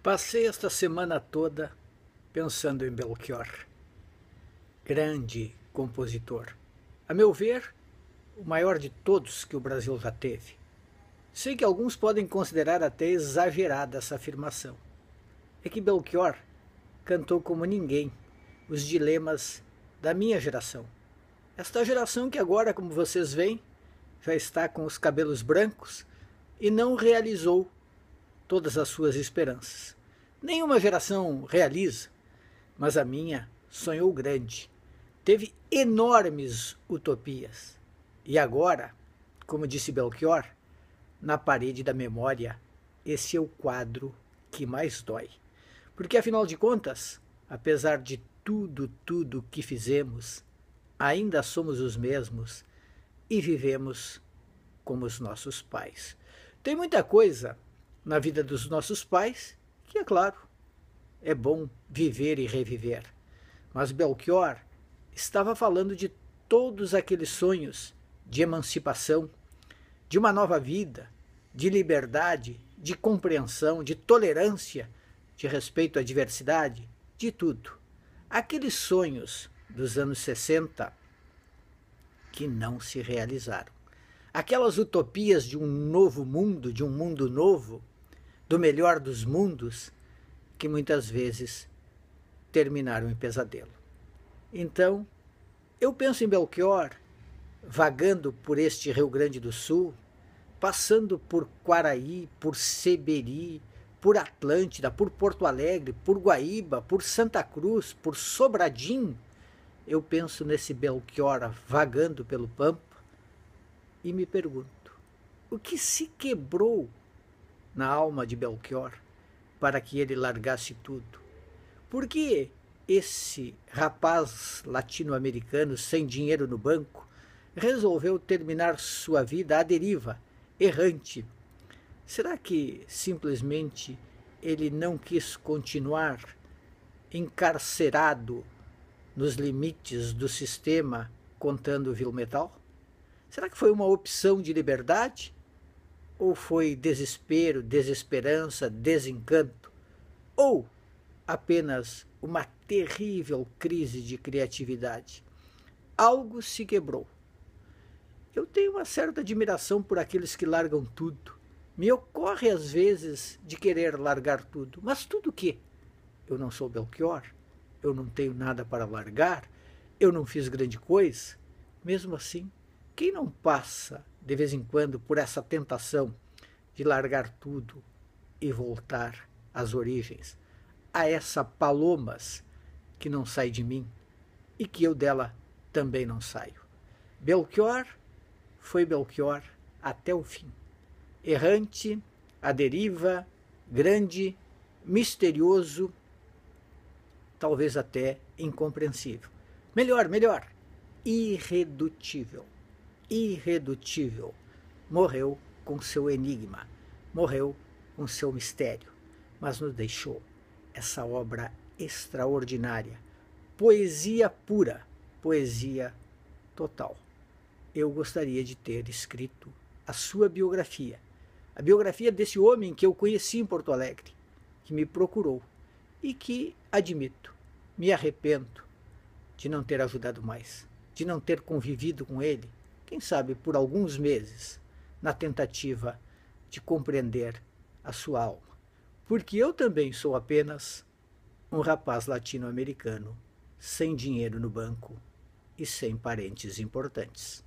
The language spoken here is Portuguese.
Passei esta semana toda pensando em Belchior, grande compositor. A meu ver, o maior de todos que o Brasil já teve. Sei que alguns podem considerar até exagerada essa afirmação. É que Belchior cantou como ninguém os dilemas da minha geração. Esta geração que agora, como vocês veem, já está com os cabelos brancos e não realizou todas as suas esperanças. Nenhuma geração realiza, mas a minha sonhou grande, teve enormes utopias. E agora, como disse Belchior, na parede da memória, esse é o quadro que mais dói. Porque afinal de contas, apesar de tudo, tudo que fizemos, ainda somos os mesmos e vivemos como os nossos pais. Tem muita coisa na vida dos nossos pais, que é claro, é bom viver e reviver. Mas Belchior estava falando de todos aqueles sonhos de emancipação, de uma nova vida, de liberdade, de compreensão, de tolerância, de respeito à diversidade, de tudo. Aqueles sonhos dos anos 60 que não se realizaram. Aquelas utopias de um novo mundo, de um mundo novo, do melhor dos mundos que muitas vezes terminaram em pesadelo. Então, eu penso em Belchior vagando por este Rio Grande do Sul, passando por Quaraí, por Seberi, por Atlântida, por Porto Alegre, por Guaíba, por Santa Cruz, por Sobradinho. Eu penso nesse Belchior vagando pelo Pampa e me pergunto: o que se quebrou na alma de Belchior para que ele largasse tudo. Porque esse rapaz latino-americano sem dinheiro no banco resolveu terminar sua vida à deriva, errante. Será que simplesmente ele não quis continuar encarcerado nos limites do sistema contando vil metal? Será que foi uma opção de liberdade? ou foi desespero, desesperança, desencanto, ou apenas uma terrível crise de criatividade. Algo se quebrou. Eu tenho uma certa admiração por aqueles que largam tudo. Me ocorre às vezes de querer largar tudo, mas tudo o quê? Eu não sou Belchior, eu não tenho nada para largar, eu não fiz grande coisa. Mesmo assim, quem não passa de vez em quando por essa tentação de largar tudo e voltar às origens, a essa palomas que não sai de mim e que eu dela também não saio. Belchior foi Belchior até o fim, errante, a deriva, grande, misterioso, talvez até incompreensível. Melhor, melhor, irredutível irredutível. Morreu com seu enigma, morreu com seu mistério, mas nos deixou essa obra extraordinária, poesia pura, poesia total. Eu gostaria de ter escrito a sua biografia, a biografia desse homem que eu conheci em Porto Alegre, que me procurou e que, admito, me arrependo de não ter ajudado mais, de não ter convivido com ele, quem sabe por alguns meses, na tentativa de compreender a sua alma. Porque eu também sou apenas um rapaz latino-americano, sem dinheiro no banco e sem parentes importantes.